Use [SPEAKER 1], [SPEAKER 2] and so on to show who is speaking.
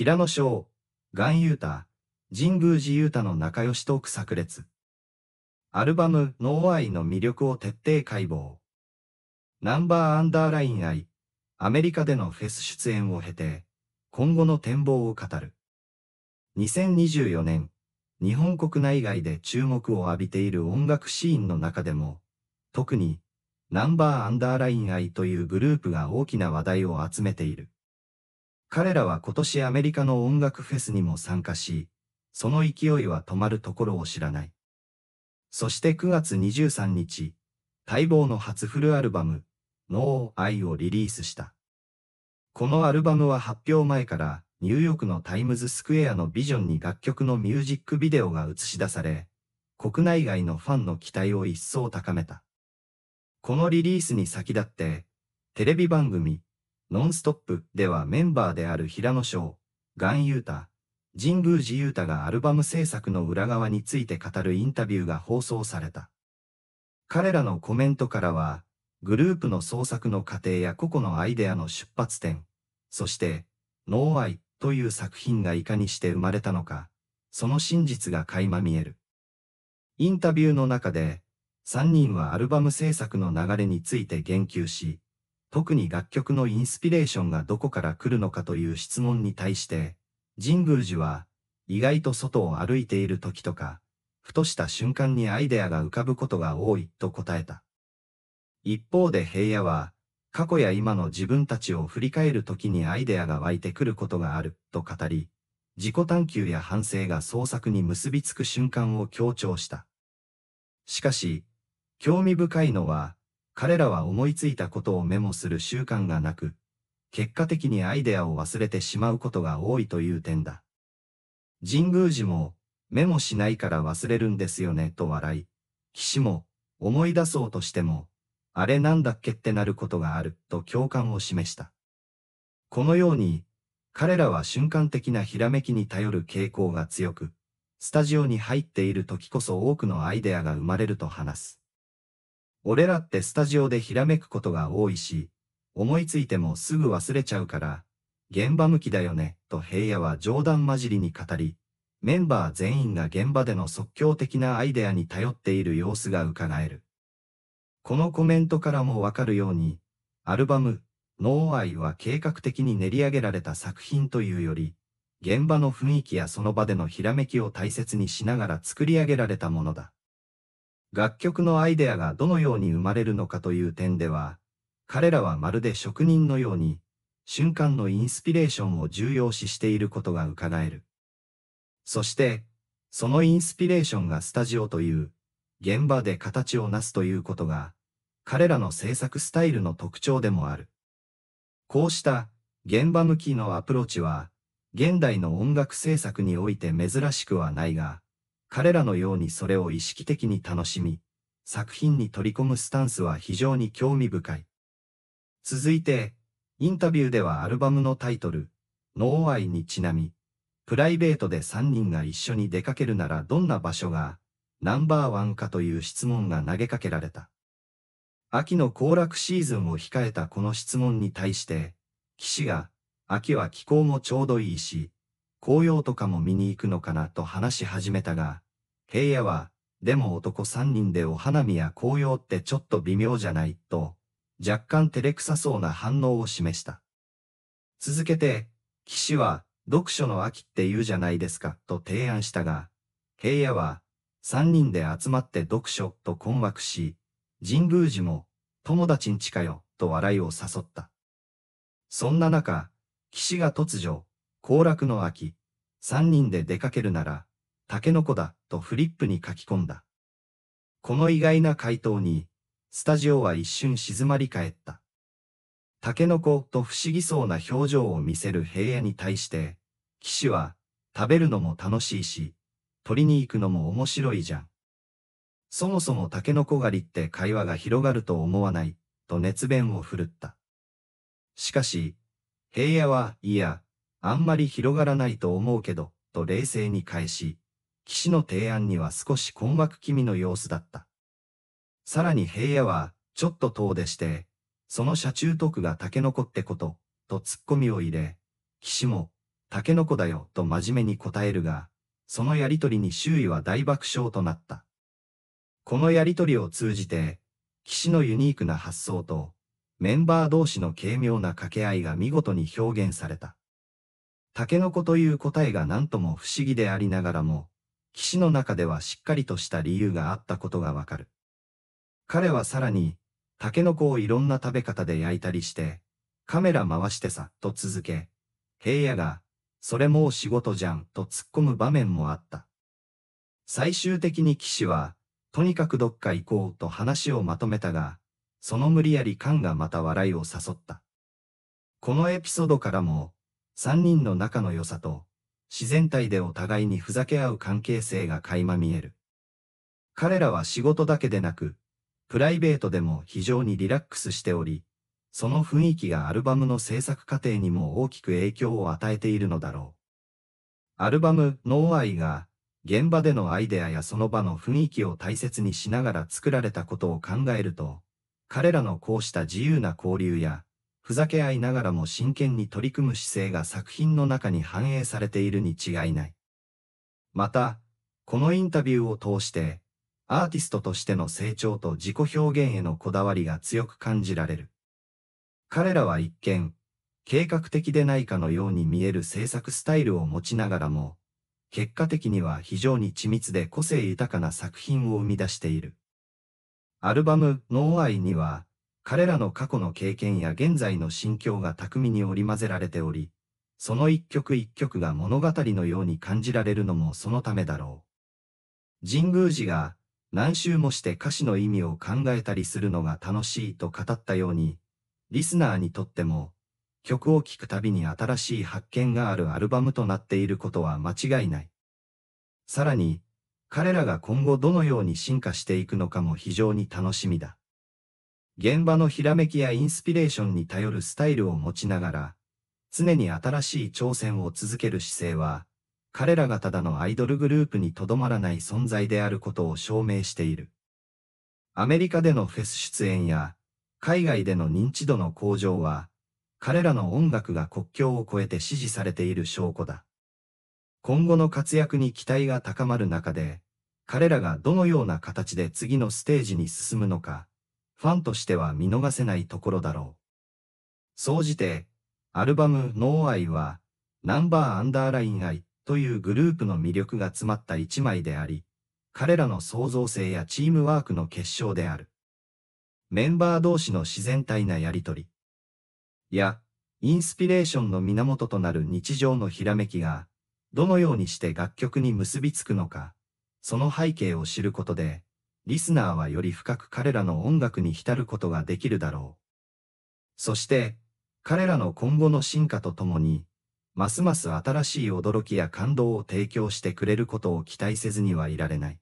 [SPEAKER 1] 平野翔、岩優太、神宮寺優太の仲良しトーク炸裂。アルバム、ノーアイの魅力を徹底解剖。ナンバーアンダーラインイ、アメリカでのフェス出演を経て、今後の展望を語る。2024年、日本国内外で注目を浴びている音楽シーンの中でも、特に、ナンバーアンダーライン愛というグループが大きな話題を集めている。彼らは今年アメリカの音楽フェスにも参加し、その勢いは止まるところを知らない。そして9月23日、待望の初フルアルバム、No I をリリースした。このアルバムは発表前からニューヨークのタイムズスクエアのビジョンに楽曲のミュージックビデオが映し出され、国内外のファンの期待を一層高めた。このリリースに先立って、テレビ番組、ノンストップではメンバーである平野翔、ガンユータ、神宮寺ユータがアルバム制作の裏側について語るインタビューが放送された。彼らのコメントからは、グループの創作の過程や個々のアイデアの出発点、そして、ノーアイという作品がいかにして生まれたのか、その真実が垣間見える。インタビューの中で、3人はアルバム制作の流れについて言及し、特に楽曲のインスピレーションがどこから来るのかという質問に対して、神宮寺は、意外と外を歩いている時とか、ふとした瞬間にアイデアが浮かぶことが多いと答えた。一方で平野は、過去や今の自分たちを振り返る時にアイデアが湧いてくることがあると語り、自己探求や反省が創作に結びつく瞬間を強調した。しかし、興味深いのは、彼らは思いついたことをメモする習慣がなく、結果的にアイデアを忘れてしまうことが多いという点だ。神宮寺も、メモしないから忘れるんですよねと笑い、騎士も、思い出そうとしても、あれなんだっけってなることがあると共感を示した。このように、彼らは瞬間的なひらめきに頼る傾向が強く、スタジオに入っている時こそ多くのアイデアが生まれると話す。俺らってスタジオでひらめくことが多いし、思いついてもすぐ忘れちゃうから、現場向きだよね、と平野は冗談交じりに語り、メンバー全員が現場での即興的なアイデアに頼っている様子が伺える。このコメントからもわかるように、アルバム、ノーアイは計画的に練り上げられた作品というより、現場の雰囲気やその場でのひらめきを大切にしながら作り上げられたものだ。楽曲のアイデアがどのように生まれるのかという点では、彼らはまるで職人のように、瞬間のインスピレーションを重要視していることが伺える。そして、そのインスピレーションがスタジオという、現場で形を成すということが、彼らの制作スタイルの特徴でもある。こうした現場向きのアプローチは、現代の音楽制作において珍しくはないが、彼らのようにそれを意識的に楽しみ、作品に取り込むスタンスは非常に興味深い。続いて、インタビューではアルバムのタイトル、ノーアイにちなみ、プライベートで3人が一緒に出かけるならどんな場所が、ナンバーワンかという質問が投げかけられた。秋の行楽シーズンを控えたこの質問に対して、騎士が、秋は気候もちょうどいいし、紅葉とかも見に行くのかなと話し始めたが、平野は、でも男三人でお花見や紅葉ってちょっと微妙じゃないと、若干照れくさそうな反応を示した。続けて、騎士は、読書の秋って言うじゃないですか、と提案したが、平野は、三人で集まって読書と困惑し、神宮寺も、友達んちかよ、と笑いを誘った。そんな中、騎士が突如、行楽の秋。三人で出かけるなら、タケノコだ、とフリップに書き込んだ。この意外な回答に、スタジオは一瞬静まり返った。タケノコと不思議そうな表情を見せる平野に対して、騎士は、食べるのも楽しいし、取りに行くのも面白いじゃん。そもそもタケノコ狩りって会話が広がると思わない、と熱弁を振るった。しかし、平野は、いや、あんまり広がらないと思うけど、と冷静に返し、騎士の提案には少し困惑気味の様子だった。さらに平野は、ちょっと遠出して、その車中徳がタケノコってこと、と突っ込みを入れ、騎士も、タケノコだよ、と真面目に答えるが、そのやりとりに周囲は大爆笑となった。このやりとりを通じて、騎士のユニークな発想と、メンバー同士の軽妙な掛け合いが見事に表現された。タケノコという答えが何とも不思議でありながらも、騎士の中ではしっかりとした理由があったことがわかる。彼はさらに、タケノコをいろんな食べ方で焼いたりして、カメラ回してさ、と続け、平野が、それもう仕事じゃん、と突っ込む場面もあった。最終的に騎士は、とにかくどっか行こうと話をまとめたが、その無理やり勘がまた笑いを誘った。このエピソードからも、三人の仲の良さと、自然体でお互いにふざけ合う関係性が垣間見える。彼らは仕事だけでなく、プライベートでも非常にリラックスしており、その雰囲気がアルバムの制作過程にも大きく影響を与えているのだろう。アルバム、ノーアイが、現場でのアイデアやその場の雰囲気を大切にしながら作られたことを考えると、彼らのこうした自由な交流や、ふざけ合いながらも真剣に取り組む姿勢が作品の中に反映されているに違いない。また、このインタビューを通して、アーティストとしての成長と自己表現へのこだわりが強く感じられる。彼らは一見、計画的でないかのように見える制作スタイルを持ちながらも、結果的には非常に緻密で個性豊かな作品を生み出している。アルバム、ノーアイには、彼らの過去の経験や現在の心境が巧みに織り交ぜられており、その一曲一曲が物語のように感じられるのもそのためだろう。神宮寺が何周もして歌詞の意味を考えたりするのが楽しいと語ったように、リスナーにとっても曲を聴くたびに新しい発見があるアルバムとなっていることは間違いない。さらに、彼らが今後どのように進化していくのかも非常に楽しみだ。現場のひらめきやインスピレーションに頼るスタイルを持ちながら、常に新しい挑戦を続ける姿勢は、彼らがただのアイドルグループにとどまらない存在であることを証明している。アメリカでのフェス出演や、海外での認知度の向上は、彼らの音楽が国境を越えて支持されている証拠だ。今後の活躍に期待が高まる中で、彼らがどのような形で次のステージに進むのか、ファンとしては見逃せないところだろう。総じて、アルバム No I は、ナンバーアンダーライン I というグループの魅力が詰まった一枚であり、彼らの創造性やチームワークの結晶である。メンバー同士の自然体なやりとり。や、インスピレーションの源となる日常のひらめきが、どのようにして楽曲に結びつくのか、その背景を知ることで、リスナーはより深く彼らの音楽に浸ることができるだろう。そして、彼らの今後の進化とともに、ますます新しい驚きや感動を提供してくれることを期待せずにはいられない。